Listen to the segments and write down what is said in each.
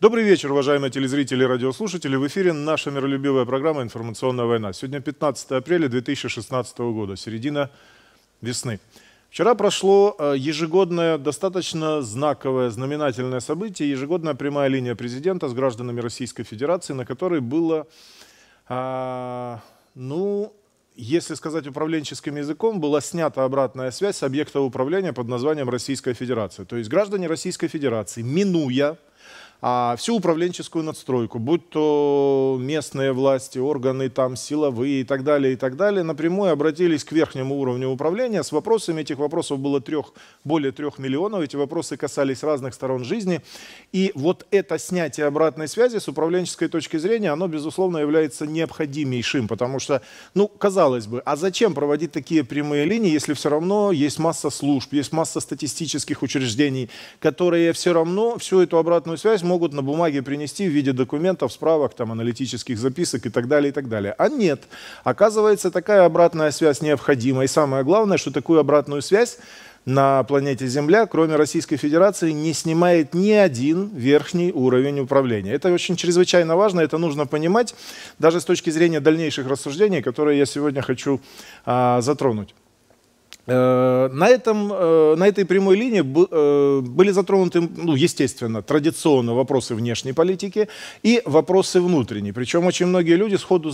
Добрый вечер, уважаемые телезрители и радиослушатели. В эфире наша миролюбивая программа «Информационная война». Сегодня 15 апреля 2016 года, середина весны. Вчера прошло э, ежегодное, достаточно знаковое, знаменательное событие, ежегодная прямая линия президента с гражданами Российской Федерации, на которой было, а, ну, если сказать управленческим языком, была снята обратная связь с объекта управления под названием Российская Федерация. То есть граждане Российской Федерации, минуя а всю управленческую надстройку, будь то местные власти, органы там силовые и так далее, и так далее, напрямую обратились к верхнему уровню управления с вопросами. Этих вопросов было трех, более трех миллионов. Эти вопросы касались разных сторон жизни. И вот это снятие обратной связи с управленческой точки зрения, оно, безусловно, является необходимейшим, потому что, ну, казалось бы, а зачем проводить такие прямые линии, если все равно есть масса служб, есть масса статистических учреждений, которые все равно всю эту обратную связь могут на бумаге принести в виде документов, справок, там, аналитических записок и так далее, и так далее. А нет. Оказывается, такая обратная связь необходима. И самое главное, что такую обратную связь на планете Земля, кроме Российской Федерации, не снимает ни один верхний уровень управления. Это очень чрезвычайно важно, это нужно понимать, даже с точки зрения дальнейших рассуждений, которые я сегодня хочу а, затронуть. Э, на, этом, э, на этой прямой линии э, были затронуты, ну, естественно, традиционно вопросы внешней политики и вопросы внутренней. Причем очень многие люди сходу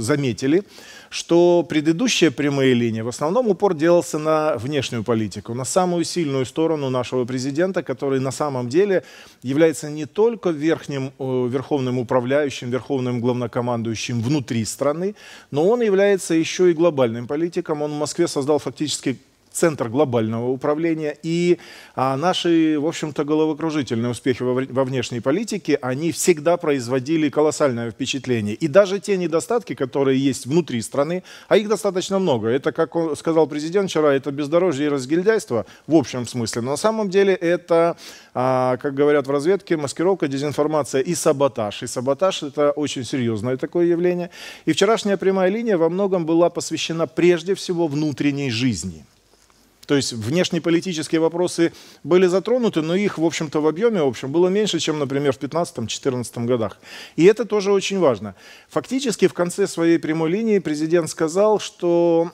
заметили, что предыдущая прямая линия в основном упор делался на внешнюю политику, на самую сильную сторону нашего президента, который на самом деле является не только верхним э, верховным управляющим, верховным главнокомандующим внутри страны, но он является еще и глобальным политиком. Он в Москве создал фактически Центр глобального управления. И а, наши, в общем-то, головокружительные успехи во, во внешней политике, они всегда производили колоссальное впечатление. И даже те недостатки, которые есть внутри страны, а их достаточно много. Это, как он, сказал президент вчера, это бездорожье и разгильдяйство в общем смысле. Но на самом деле это, а, как говорят в разведке, маскировка, дезинформация и саботаж. И саботаж – это очень серьезное такое явление. И вчерашняя прямая линия во многом была посвящена прежде всего внутренней жизни. То есть внешнеполитические вопросы были затронуты, но их, в общем-то, в объеме в общем, было меньше, чем, например, в 2015-2014 годах. И это тоже очень важно. Фактически в конце своей прямой линии президент сказал, что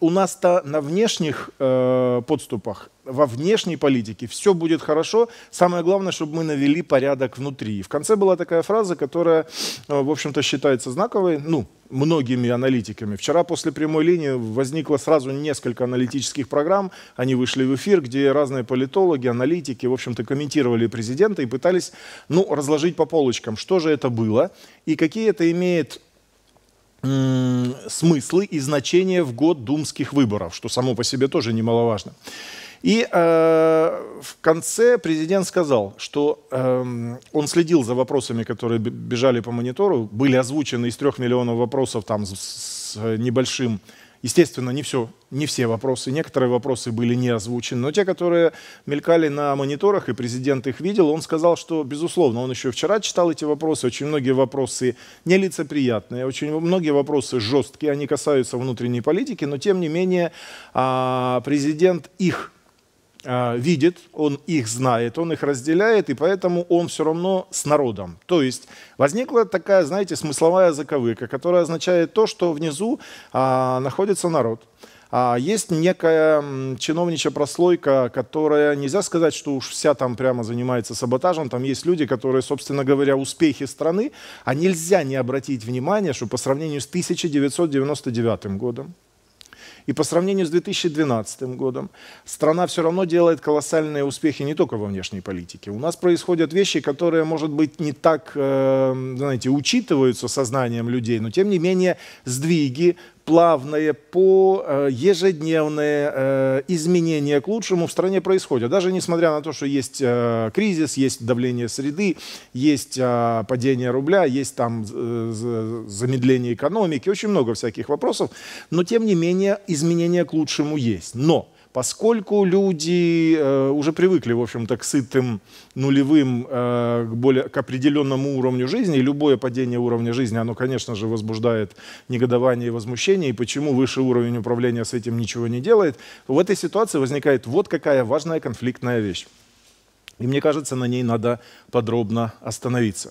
у нас-то на внешних э, подступах во внешней политике все будет хорошо. Самое главное, чтобы мы навели порядок внутри. В конце была такая фраза, которая, э, в общем-то, считается знаковой, ну, многими аналитиками. Вчера после прямой линии возникло сразу несколько аналитических программ. Они вышли в эфир, где разные политологи, аналитики, в общем-то, комментировали президента и пытались, ну, разложить по полочкам, что же это было и какие это имеет смыслы и значения в год думских выборов, что само по себе тоже немаловажно. И э, в конце президент сказал, что э, он следил за вопросами, которые бежали по монитору, были озвучены из трех миллионов вопросов там с, с э, небольшим Естественно, не все, не все вопросы, некоторые вопросы были не озвучены, но те, которые мелькали на мониторах, и президент их видел, он сказал, что, безусловно, он еще вчера читал эти вопросы, очень многие вопросы нелицеприятные, очень многие вопросы жесткие, они касаются внутренней политики, но, тем не менее, а, президент их а, видит, он их знает, он их разделяет, и поэтому он все равно с народом. То есть возникла такая, знаете, смысловая заковыка, которая означает то, что внизу а, находится народ. А есть некая чиновничья прослойка, которая, нельзя сказать, что уж вся там прямо занимается саботажем, там есть люди, которые, собственно говоря, успехи страны, а нельзя не обратить внимание, что по сравнению с 1999 годом, и по сравнению с 2012 годом страна все равно делает колоссальные успехи не только во внешней политике. У нас происходят вещи, которые, может быть, не так, эм, знаете, учитываются сознанием людей, но тем не менее сдвиги плавное, по э, ежедневное э, изменения к лучшему в стране происходят. Даже несмотря на то, что есть э, кризис, есть давление среды, есть падение рубля, есть там замедление экономики, очень много всяких вопросов, но тем не менее изменения к лучшему есть. Но поскольку люди э, уже привыкли, в общем-то, к сытым нулевым, э, к, более, к определенному уровню жизни, и любое падение уровня жизни, оно, конечно же, возбуждает негодование и возмущение, и почему выше уровень управления с этим ничего не делает, в этой ситуации возникает вот какая важная конфликтная вещь. И мне кажется, на ней надо подробно остановиться.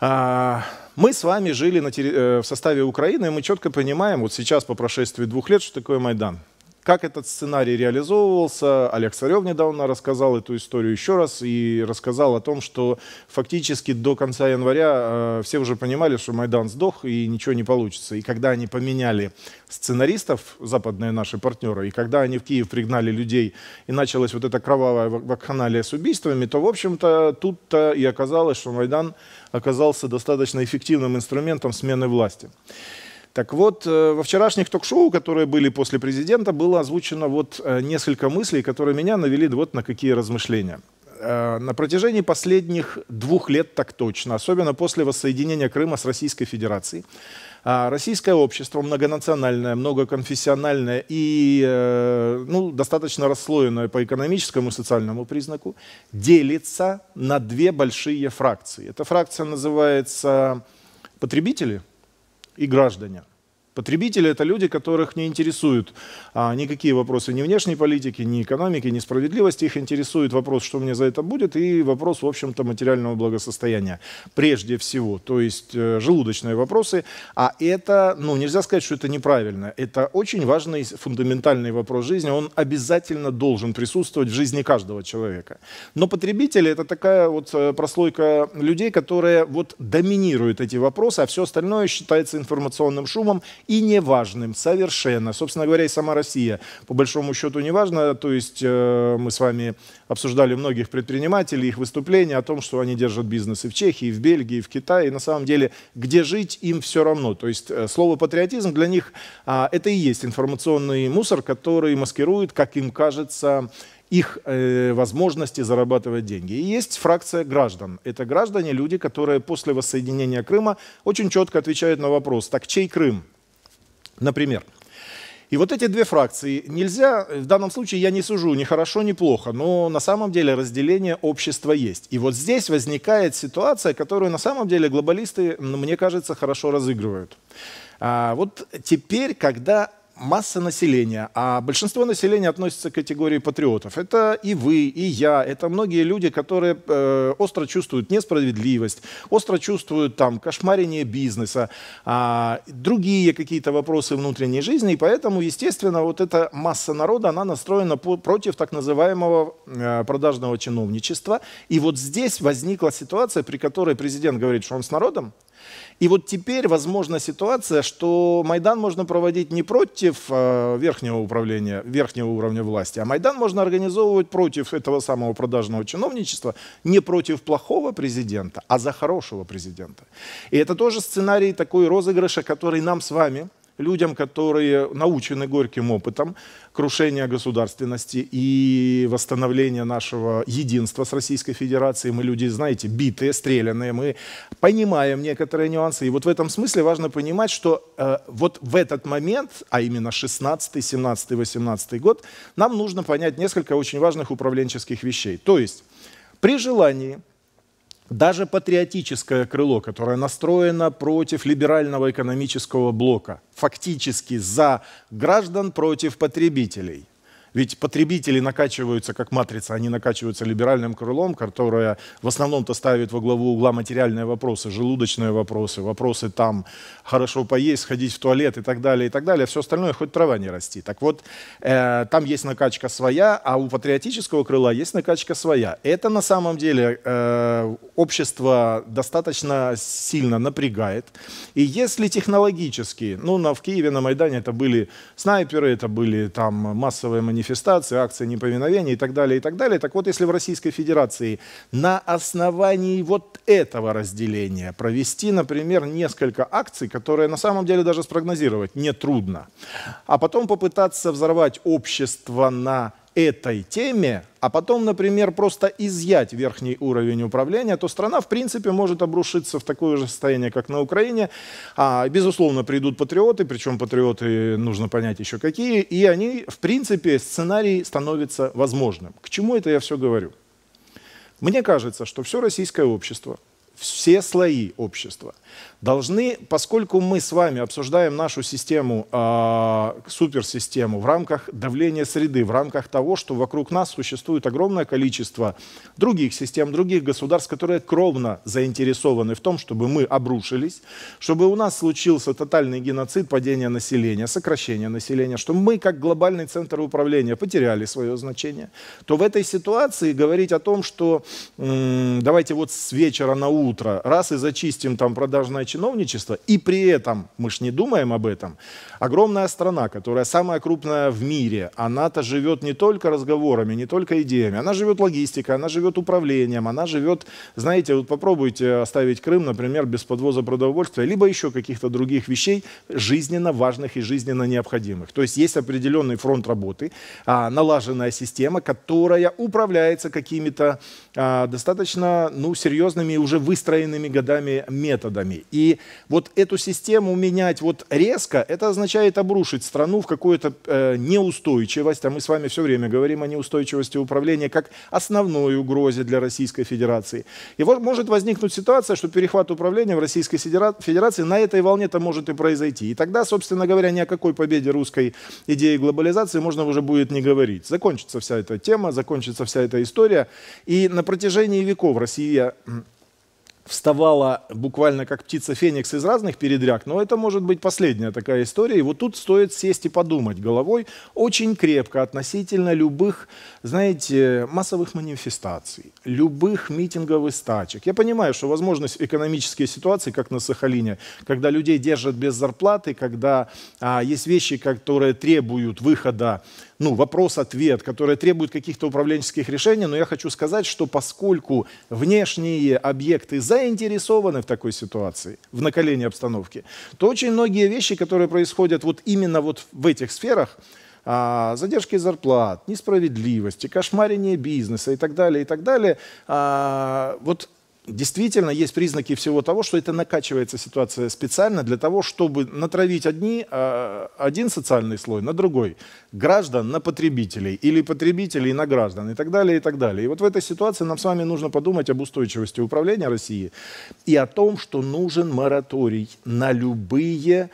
А, мы с вами жили э, в составе Украины, и мы четко понимаем, вот сейчас по прошествии двух лет, что такое Майдан. Как этот сценарий реализовывался, Олег Царев недавно рассказал эту историю еще раз и рассказал о том, что фактически до конца января э, все уже понимали, что Майдан сдох и ничего не получится. И когда они поменяли сценаристов, западные наши партнеры, и когда они в Киев пригнали людей и началась вот эта кровавая вакханалия с убийствами, то, в общем-то, тут-то и оказалось, что Майдан оказался достаточно эффективным инструментом смены власти. Так вот, э, во вчерашних ток-шоу, которые были после президента, было озвучено вот э, несколько мыслей, которые меня навели вот на какие размышления. Э, на протяжении последних двух лет так точно, особенно после воссоединения Крыма с Российской Федерацией, а, российское общество многонациональное, многоконфессиональное и ну, достаточно расслоенное по экономическому и социальному признаку, делится на две большие фракции. Эта фракция называется потребители – и граждане. Потребители – это люди, которых не интересуют а, никакие вопросы ни внешней политики, ни экономики, ни справедливости. Их интересует вопрос, что мне за это будет, и вопрос, в общем-то, материального благосостояния прежде всего. То есть э, желудочные вопросы. А это, ну, нельзя сказать, что это неправильно. Это очень важный фундаментальный вопрос жизни. Он обязательно должен присутствовать в жизни каждого человека. Но потребители – это такая вот э, прослойка людей, которые вот доминируют эти вопросы, а все остальное считается информационным шумом и неважным совершенно. Собственно говоря, и сама Россия, по большому счету, неважно. То есть э, мы с вами обсуждали многих предпринимателей, их выступления о том, что они держат бизнес и в Чехии, и в Бельгии, и в Китае. И на самом деле, где жить, им все равно. То есть э, слово «патриотизм» для них а, это и есть информационный мусор, который маскирует, как им кажется, их э, возможности зарабатывать деньги. И есть фракция граждан. Это граждане, люди, которые после воссоединения Крыма очень четко отвечают на вопрос, так чей Крым? Например. И вот эти две фракции нельзя, в данном случае я не сужу ни хорошо, ни плохо, но на самом деле разделение общества есть. И вот здесь возникает ситуация, которую на самом деле глобалисты, мне кажется, хорошо разыгрывают. А вот теперь, когда масса населения, а большинство населения относится к категории патриотов. Это и вы, и я, это многие люди, которые э, остро чувствуют несправедливость, остро чувствуют там кошмарение бизнеса, э, другие какие-то вопросы внутренней жизни, и поэтому, естественно, вот эта масса народа, она настроена по против так называемого э, продажного чиновничества. И вот здесь возникла ситуация, при которой президент говорит, что он с народом, и вот теперь возможна ситуация, что Майдан можно проводить не против э, верхнего управления, верхнего уровня власти, а Майдан можно организовывать против этого самого продажного чиновничества, не против плохого президента, а за хорошего президента. И это тоже сценарий такой розыгрыша, который нам с вами людям, которые научены горьким опытом крушения государственности и восстановления нашего единства с Российской Федерацией. Мы люди, знаете, битые, стрелянные, мы понимаем некоторые нюансы. И вот в этом смысле важно понимать, что э, вот в этот момент, а именно 16, 17, 18 год, нам нужно понять несколько очень важных управленческих вещей. То есть при желании даже патриотическое крыло, которое настроено против либерального экономического блока, фактически за граждан против потребителей – ведь потребители накачиваются как матрица, они накачиваются либеральным крылом, которое в основном-то ставит во главу угла материальные вопросы, желудочные вопросы, вопросы там хорошо поесть, сходить в туалет и так далее, и так далее. Все остальное хоть трава не расти. Так вот, э, там есть накачка своя, а у патриотического крыла есть накачка своя. Это на самом деле э, общество достаточно сильно напрягает. И если технологически, ну, на, в Киеве на Майдане это были снайперы, это были там массовые манифестации, манифестации, акции неповиновения и так далее, и так далее. Так вот, если в Российской Федерации на основании вот этого разделения провести, например, несколько акций, которые на самом деле даже спрогнозировать нетрудно, а потом попытаться взорвать общество на этой теме, а потом, например, просто изъять верхний уровень управления, то страна, в принципе, может обрушиться в такое же состояние, как на Украине. А, безусловно, придут патриоты, причем патриоты, нужно понять еще какие, и они, в принципе, сценарий становится возможным. К чему это я все говорю? Мне кажется, что все российское общество, все слои общества – должны, поскольку мы с вами обсуждаем нашу систему, э, суперсистему в рамках давления среды, в рамках того, что вокруг нас существует огромное количество других систем, других государств, которые кровно заинтересованы в том, чтобы мы обрушились, чтобы у нас случился тотальный геноцид, падение населения, сокращение населения, чтобы мы как глобальный центр управления потеряли свое значение, то в этой ситуации говорить о том, что э, давайте вот с вечера на утро раз и зачистим там продажи важное чиновничество, и при этом, мы ж не думаем об этом, огромная страна, которая самая крупная в мире, она-то живет не только разговорами, не только идеями, она живет логистикой, она живет управлением, она живет, знаете, вот попробуйте оставить Крым, например, без подвоза продовольствия, либо еще каких-то других вещей, жизненно важных и жизненно необходимых. То есть есть определенный фронт работы, а, налаженная система, которая управляется какими-то а, достаточно ну, серьезными уже выстроенными годами методами рынками. И вот эту систему менять вот резко, это означает обрушить страну в какую-то э, неустойчивость. А мы с вами все время говорим о неустойчивости управления как основной угрозе для Российской Федерации. И вот может возникнуть ситуация, что перехват управления в Российской Федерации на этой волне это может и произойти. И тогда, собственно говоря, ни о какой победе русской идеи глобализации можно уже будет не говорить. Закончится вся эта тема, закончится вся эта история. И на протяжении веков Россия вставала буквально как птица Феникс из разных передряг, но это может быть последняя такая история. И вот тут стоит сесть и подумать головой очень крепко относительно любых, знаете, массовых манифестаций, любых митингов и стачек. Я понимаю, что возможность экономические ситуации, как на Сахалине, когда людей держат без зарплаты, когда а, есть вещи, которые требуют выхода ну, вопрос-ответ, которые требуют каких-то управленческих решений, но я хочу сказать, что поскольку внешние объекты за заинтересованы в такой ситуации, в накалении обстановки, то очень многие вещи, которые происходят вот именно вот в этих сферах, а, задержки зарплат, несправедливости, кошмарение бизнеса и так далее, и так далее, а, вот действительно есть признаки всего того, что это накачивается ситуация специально для того, чтобы натравить одни, а, один социальный слой на другой, граждан на потребителей или потребителей на граждан и так далее, и так далее. И вот в этой ситуации нам с вами нужно подумать об устойчивости управления России и о том, что нужен мораторий на любые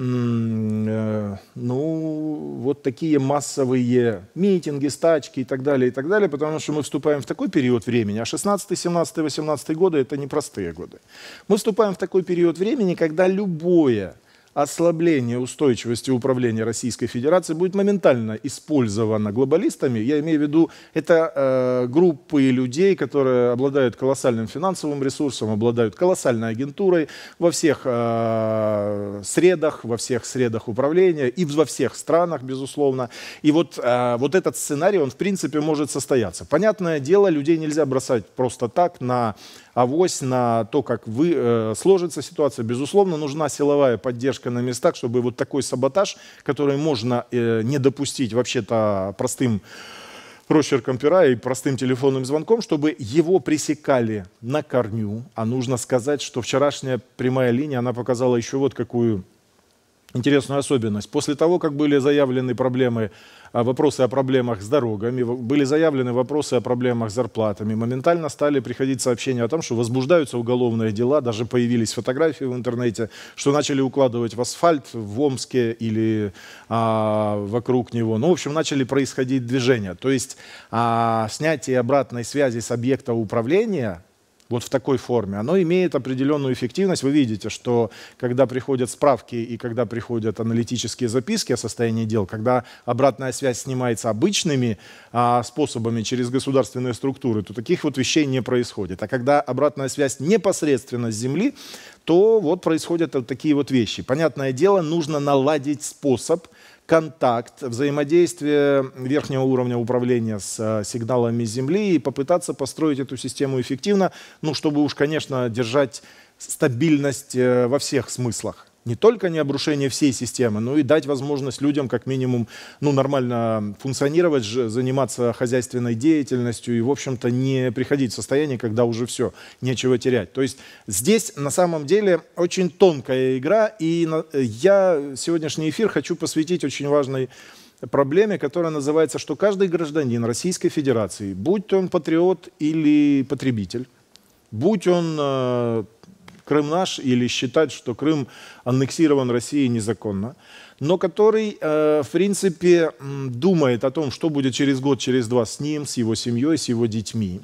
Э, ну, вот такие массовые митинги, стачки и так далее, и так далее, потому что мы вступаем в такой период времени, а 16, 17, 18 годы – это непростые годы. Мы вступаем в такой период времени, когда любое – ослабление устойчивости управления Российской Федерации будет моментально использовано глобалистами. Я имею в виду, это э, группы людей, которые обладают колоссальным финансовым ресурсом, обладают колоссальной агентурой во всех э, средах, во всех средах управления и во всех странах, безусловно. И вот, э, вот этот сценарий, он в принципе может состояться. Понятное дело, людей нельзя бросать просто так на авось на то, как вы, э, сложится ситуация. Безусловно, нужна силовая поддержка на местах, чтобы вот такой саботаж, который можно э, не допустить вообще-то простым прочерком пера и простым телефонным звонком, чтобы его пресекали на корню. А нужно сказать, что вчерашняя прямая линия, она показала еще вот какую интересную особенность. После того, как были заявлены проблемы, а, вопросы о проблемах с дорогами, были заявлены вопросы о проблемах с зарплатами, моментально стали приходить сообщения о том, что возбуждаются уголовные дела, даже появились фотографии в интернете, что начали укладывать в асфальт в Омске или а, вокруг него. Ну, в общем, начали происходить движения. То есть а, снятие обратной связи с объекта управления – вот в такой форме, оно имеет определенную эффективность. Вы видите, что когда приходят справки и когда приходят аналитические записки о состоянии дел, когда обратная связь снимается обычными а, способами через государственные структуры, то таких вот вещей не происходит. А когда обратная связь непосредственно с земли, то вот происходят вот такие вот вещи. Понятное дело, нужно наладить способ – контакт, взаимодействие верхнего уровня управления с э, сигналами Земли и попытаться построить эту систему эффективно, ну, чтобы уж, конечно, держать стабильность э, во всех смыслах не только не обрушение всей системы, но и дать возможность людям как минимум ну, нормально функционировать, заниматься хозяйственной деятельностью и, в общем-то, не приходить в состояние, когда уже все, нечего терять. То есть здесь на самом деле очень тонкая игра, и я сегодняшний эфир хочу посвятить очень важной проблеме, которая называется, что каждый гражданин Российской Федерации, будь он патриот или потребитель, будь он э, Крым наш или считать, что Крым аннексирован Россией незаконно, но который, э, в принципе, думает о том, что будет через год, через два с ним, с его семьей, с его детьми.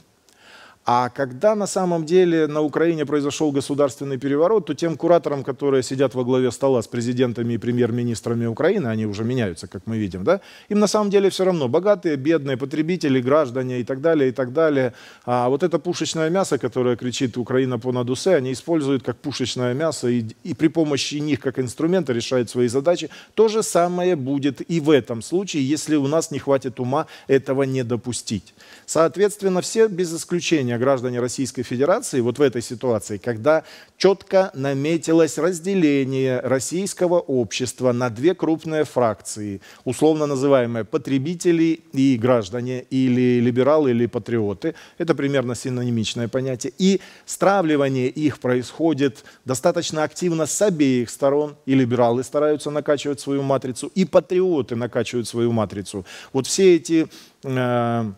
А когда на самом деле на Украине произошел государственный переворот, то тем кураторам, которые сидят во главе стола с президентами и премьер-министрами Украины, они уже меняются, как мы видим, да, им на самом деле все равно, богатые, бедные, потребители, граждане и так далее, и так далее. А вот это пушечное мясо, которое кричит «Украина по надусе», они используют как пушечное мясо и, и при помощи них как инструмента решают свои задачи. То же самое будет и в этом случае, если у нас не хватит ума этого не допустить. Соответственно, все без исключения меня граждане Российской Федерации вот в этой ситуации, когда четко наметилось разделение российского общества на две крупные фракции, условно называемые потребители и граждане, или либералы, или патриоты. Это примерно синонимичное понятие. И стравливание их происходит достаточно активно с обеих сторон. И либералы стараются накачивать свою матрицу, и патриоты накачивают свою матрицу. Вот все эти... Э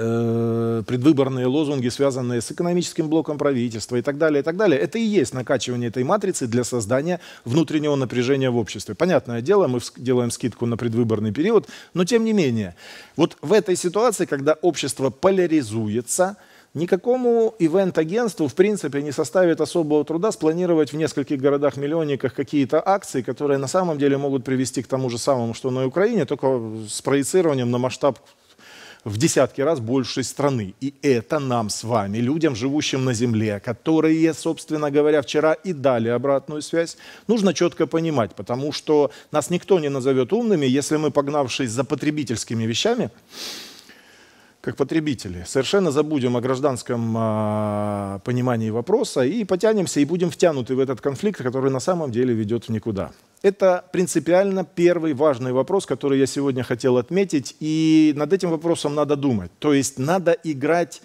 Э, предвыборные лозунги, связанные с экономическим блоком правительства и так далее, и так далее. Это и есть накачивание этой матрицы для создания внутреннего напряжения в обществе. Понятное дело, мы делаем скидку на предвыборный период, но тем не менее, вот в этой ситуации, когда общество поляризуется, Никакому ивент-агентству, в принципе, не составит особого труда спланировать в нескольких городах-миллионниках какие-то акции, которые на самом деле могут привести к тому же самому, что на Украине, только с проецированием на масштаб в десятки раз большей страны. И это нам с вами, людям, живущим на Земле, которые, собственно говоря, вчера и дали обратную связь, нужно четко понимать, потому что нас никто не назовет умными, если мы, погнавшись за потребительскими вещами, как потребители. Совершенно забудем о гражданском э, понимании вопроса и потянемся и будем втянуты в этот конфликт, который на самом деле ведет в никуда. Это принципиально первый важный вопрос, который я сегодня хотел отметить, и над этим вопросом надо думать. То есть надо играть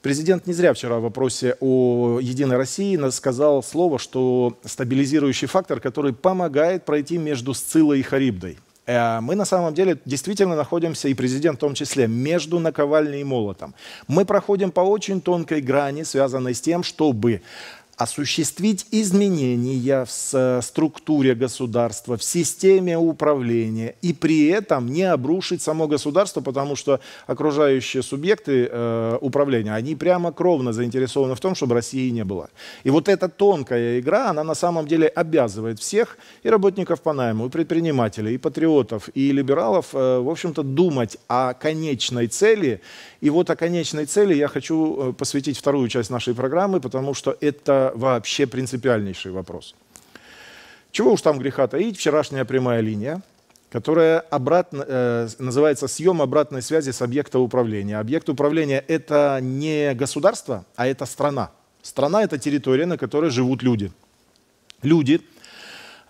Президент не зря вчера в вопросе о «Единой России» сказал слово, что стабилизирующий фактор, который помогает пройти между Сцилой и Харибдой. Э, мы на самом деле действительно находимся, и президент в том числе, между наковальней и молотом. Мы проходим по очень тонкой грани, связанной с тем, чтобы осуществить изменения в э, структуре государства, в системе управления и при этом не обрушить само государство, потому что окружающие субъекты э, управления, они прямо кровно заинтересованы в том, чтобы России не было. И вот эта тонкая игра, она на самом деле обязывает всех, и работников по найму, и предпринимателей, и патриотов, и либералов, э, в общем-то, думать о конечной цели и вот о конечной цели я хочу э, посвятить вторую часть нашей программы, потому что это вообще принципиальнейший вопрос. Чего уж там греха таить, вчерашняя прямая линия, которая обратно, э, называется «Съем обратной связи с объекта управления». Объект управления – это не государство, а это страна. Страна – это территория, на которой живут люди. Люди –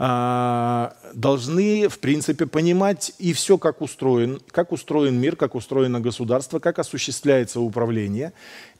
а, должны, в принципе, понимать и все, как устроен, как устроен мир, как устроено государство, как осуществляется управление.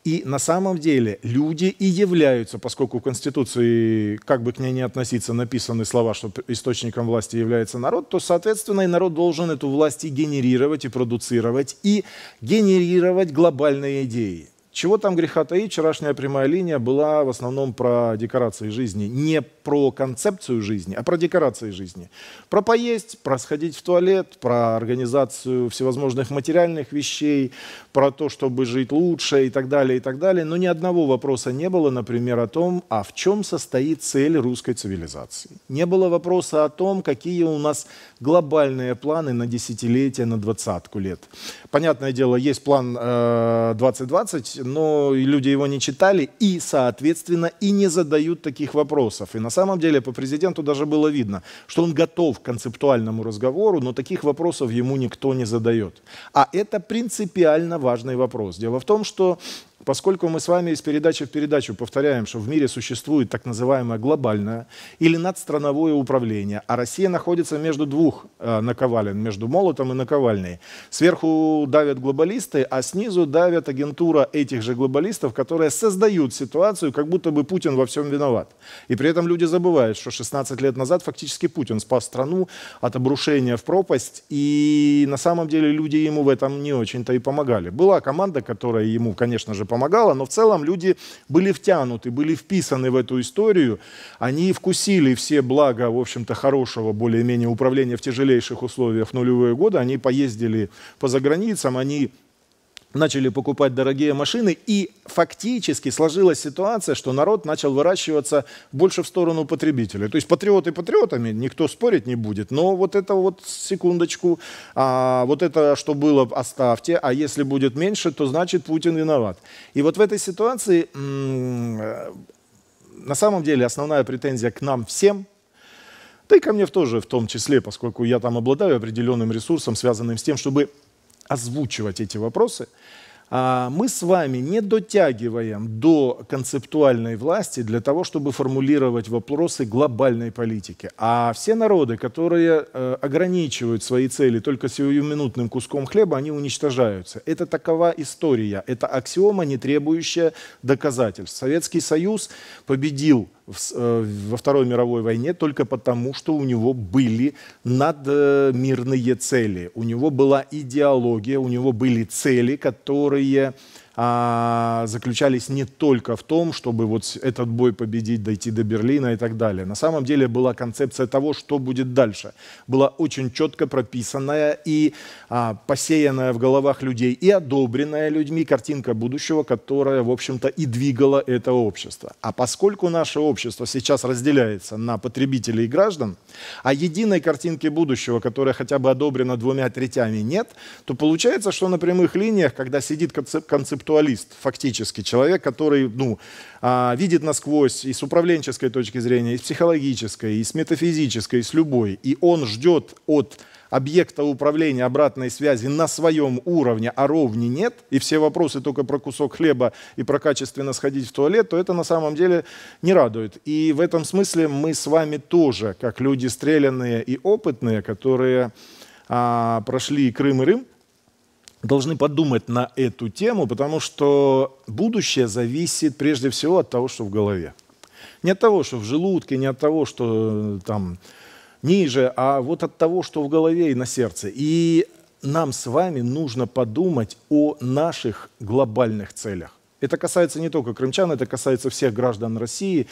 И на самом деле люди и являются, поскольку в Конституции, как бы к ней ни относиться, написаны слова, что источником власти является народ, то, соответственно, и народ должен эту власть и генерировать, и продуцировать, и генерировать глобальные идеи. Чего там греха таить, вчерашняя прямая линия была в основном про декорации жизни. Не про концепцию жизни, а про декорации жизни. Про поесть, про сходить в туалет, про организацию всевозможных материальных вещей, про то, чтобы жить лучше и так далее, и так далее. Но ни одного вопроса не было, например, о том, а в чем состоит цель русской цивилизации. Не было вопроса о том, какие у нас глобальные планы на десятилетия, на двадцатку лет. Понятное дело, есть план 2020, э, но люди его не читали и, соответственно, и не задают таких вопросов. И на самом деле по президенту даже было видно, что он готов к концептуальному разговору, но таких вопросов ему никто не задает. А это принципиально важный вопрос. Дело в том, что Поскольку мы с вами из передачи в передачу повторяем, что в мире существует так называемое глобальное или надстрановое управление, а Россия находится между двух э, наковален, между молотом и наковальней. Сверху давят глобалисты, а снизу давят агентура этих же глобалистов, которые создают ситуацию, как будто бы Путин во всем виноват. И при этом люди забывают, что 16 лет назад фактически Путин спас страну от обрушения в пропасть, и на самом деле люди ему в этом не очень-то и помогали. Была команда, которая ему, конечно же, помогла, помогало, но в целом люди были втянуты, были вписаны в эту историю, они вкусили все блага, в общем-то, хорошего более-менее управления в тяжелейших условиях нулевые годы, они поездили по заграницам, они начали покупать дорогие машины, и фактически сложилась ситуация, что народ начал выращиваться больше в сторону потребителя. То есть патриоты патриотами, никто спорить не будет, но вот это вот, секундочку, а, вот это, что было, оставьте, а если будет меньше, то значит Путин виноват. И вот в этой ситуации, на самом деле, основная претензия к нам всем, да и ко мне тоже в том числе, поскольку я там обладаю определенным ресурсом, связанным с тем, чтобы озвучивать эти вопросы, а мы с вами не дотягиваем до концептуальной власти для того, чтобы формулировать вопросы глобальной политики. А все народы, которые э, ограничивают свои цели только сиюминутным куском хлеба, они уничтожаются. Это такова история, это аксиома, не требующая доказательств. Советский Союз победил Э, во Второй мировой войне только потому, что у него были надмирные цели, у него была идеология, у него были цели, которые а, заключались не только в том, чтобы вот этот бой победить, дойти до Берлина и так далее. На самом деле была концепция того, что будет дальше. Была очень четко прописанная и а, посеянная в головах людей и одобренная людьми картинка будущего, которая, в общем-то, и двигала это общество. А поскольку наше общество сейчас разделяется на потребителей и граждан, а единой картинки будущего, которая хотя бы одобрена двумя третями, нет, то получается, что на прямых линиях, когда сидит концепт интеллектуалист, фактически, человек, который ну, а, видит насквозь и с управленческой точки зрения, и с психологической, и с метафизической, и с любой. И он ждет от объекта управления обратной связи на своем уровне, а ровни нет, и все вопросы только про кусок хлеба и про качественно сходить в туалет, то это на самом деле не радует. И в этом смысле мы с вами тоже, как люди стрелянные и опытные, которые а, прошли Крым и Рим, должны подумать на эту тему, потому что будущее зависит прежде всего от того, что в голове. Не от того, что в желудке, не от того, что э, там ниже, а вот от того, что в голове и на сердце. И нам с вами нужно подумать о наших глобальных целях. Это касается не только крымчан, это касается всех граждан России.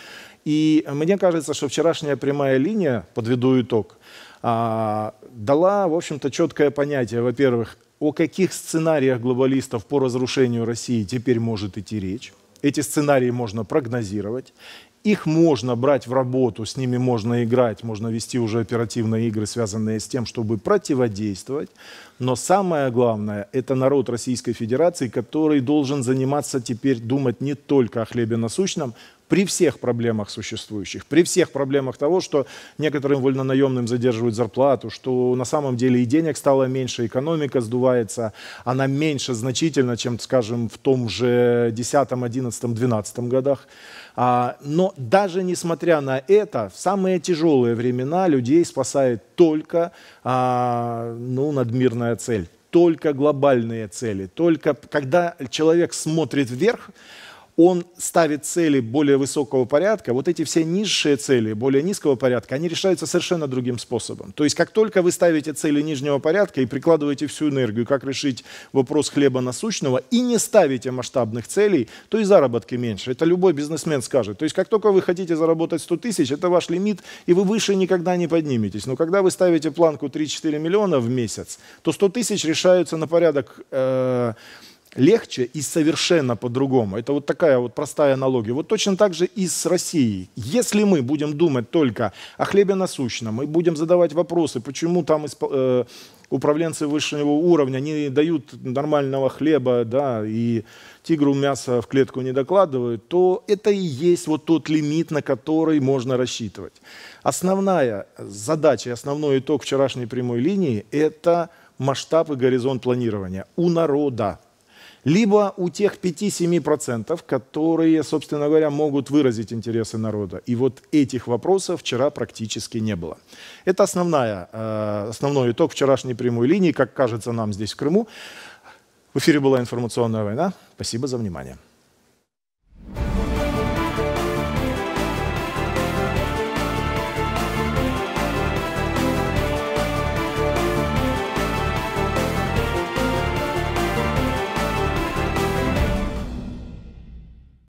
И мне кажется, что вчерашняя прямая линия, подведу итог, а, дала, в общем-то, четкое понятие, во-первых, о каких сценариях глобалистов по разрушению России теперь может идти речь. Эти сценарии можно прогнозировать, их можно брать в работу, с ними можно играть, можно вести уже оперативные игры, связанные с тем, чтобы противодействовать. Но самое главное, это народ Российской Федерации, который должен заниматься теперь, думать не только о хлебе насущном, при всех проблемах существующих, при всех проблемах того, что некоторым вольнонаемным задерживают зарплату, что на самом деле и денег стало меньше, экономика сдувается, она меньше значительно, чем, скажем, в том же 10, 11, 12 годах. А, но даже несмотря на это, в самые тяжелые времена людей спасает только а, ну, надмирная цель только глобальные цели, только когда человек смотрит вверх, он ставит цели более высокого порядка, вот эти все низшие цели более низкого порядка, они решаются совершенно другим способом. То есть как только вы ставите цели нижнего порядка и прикладываете всю энергию, как решить вопрос хлеба насущного, и не ставите масштабных целей, то и заработки меньше. Это любой бизнесмен скажет. То есть как только вы хотите заработать 100 тысяч, это ваш лимит, и вы выше никогда не подниметесь. Но когда вы ставите планку 3-4 миллиона в месяц, то 100 тысяч решаются на порядок... Э- легче и совершенно по-другому. Это вот такая вот простая аналогия. Вот точно так же и с Россией. Если мы будем думать только о хлебе насущном, мы будем задавать вопросы, почему там э, управленцы высшего уровня не дают нормального хлеба, да, и тигру мясо в клетку не докладывают, то это и есть вот тот лимит, на который можно рассчитывать. Основная задача, основной итог вчерашней прямой линии – это масштаб и горизонт планирования у народа либо у тех 5-7%, которые, собственно говоря, могут выразить интересы народа. И вот этих вопросов вчера практически не было. Это основная, э, основной итог вчерашней прямой линии, как кажется нам здесь в Крыму. В эфире была информационная война. Спасибо за внимание.